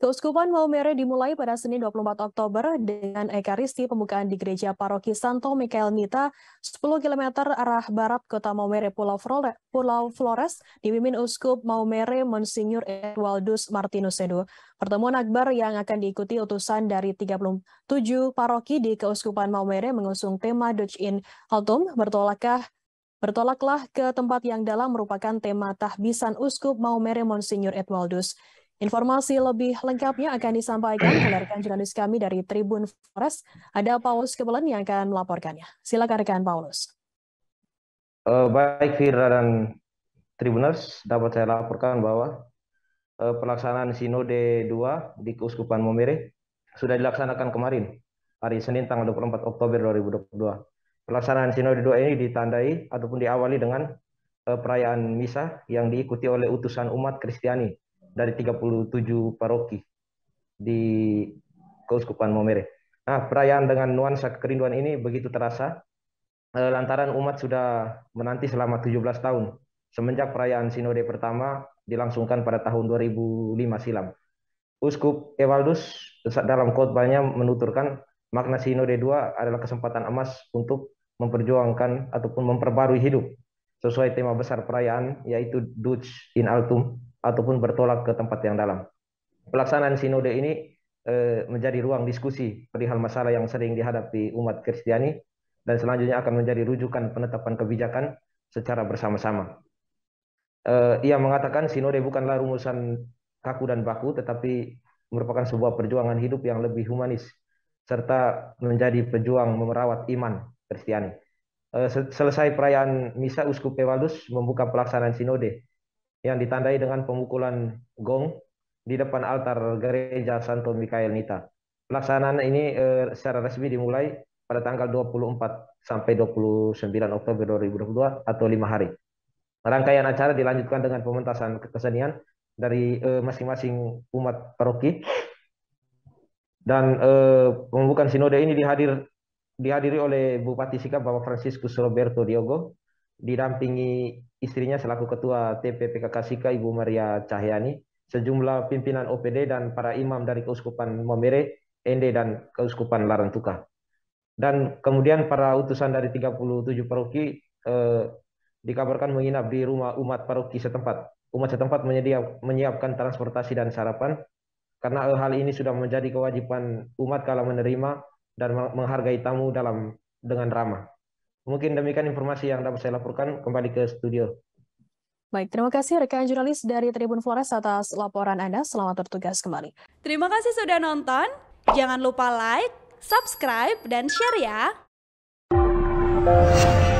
Keuskupan Maumere dimulai pada Senin 24 Oktober dengan Ekaristi pembukaan di Gereja Paroki Santo Mikael Nita, 10 km arah barat kota Maumere Pulau, Flore, Pulau Flores, dipimpin Uskup Maumere Monsignor Edwaldus Martinus Sedo. Pertemuan akbar yang akan diikuti utusan dari 37 paroki di Keuskupan Maumere mengusung tema Dutch in Altum, bertolakkah Bertolaklah ke tempat yang dalam merupakan tema tahbisan Uskup Maumere Monsignor Edwaldus. Informasi lebih lengkapnya akan disampaikan oleh rekan jurnalis kami dari Tribun Forest. Ada Paulus Kebelen yang akan melaporkannya. Silakan rekan Paulus. Uh, baik Fira dan Tribuners, dapat saya laporkan bahwa uh, pelaksanaan Sinode 2 di Keuskupan Momere sudah dilaksanakan kemarin, hari Senin tanggal 24 Oktober 2022. Pelaksanaan Sinode 2 ini ditandai ataupun diawali dengan uh, perayaan misa yang diikuti oleh utusan umat Kristiani dari 37 paroki di Keuskupan Momere. Nah, perayaan dengan nuansa kerinduan ini begitu terasa eh, lantaran umat sudah menanti selama 17 tahun semenjak perayaan sinode pertama dilangsungkan pada tahun 2005 silam. Uskup Ewaldus dalam khotbahnya menuturkan makna sinode 2 adalah kesempatan emas untuk memperjuangkan ataupun memperbarui hidup sesuai tema besar perayaan yaitu Dutch in Altum ataupun bertolak ke tempat yang dalam. Pelaksanaan sinode ini eh, menjadi ruang diskusi perihal masalah yang sering dihadapi umat Kristiani dan selanjutnya akan menjadi rujukan penetapan kebijakan secara bersama-sama. Eh, ia mengatakan sinode bukanlah rumusan kaku dan baku tetapi merupakan sebuah perjuangan hidup yang lebih humanis serta menjadi pejuang memerawat iman Kristiani. Eh, selesai perayaan misa Uskup Pevalus membuka pelaksanaan sinode yang ditandai dengan pemukulan gong di depan altar gereja Santo Mikael Nita. Pelaksanaan ini eh, secara resmi dimulai pada tanggal 24 sampai 29 Oktober 2022 atau lima hari. Rangkaian acara dilanjutkan dengan pementasan kesenian dari eh, masing-masing umat paroki dan eh, pembukaan sinode ini dihadir dihadiri oleh Bupati Sikap Bapak Francisco Roberto Diogo didampingi istrinya selaku Ketua TPPKK Sika Ibu Maria Cahyani, sejumlah pimpinan OPD dan para imam dari Keuskupan Momere, Ende, dan Keuskupan Larantuka. Dan kemudian para utusan dari 37 paroki eh, dikabarkan menginap di rumah umat paroki setempat. Umat setempat menyedia, menyiapkan transportasi dan sarapan, karena hal ini sudah menjadi kewajiban umat kalau menerima dan menghargai tamu dalam dengan ramah. Mungkin demikian informasi yang dapat saya laporkan kembali ke studio. Baik, terima kasih rekan jurnalis dari Tribun Flores atas laporan Anda. Selamat bertugas kembali. Terima kasih sudah nonton. Jangan lupa like, subscribe, dan share ya.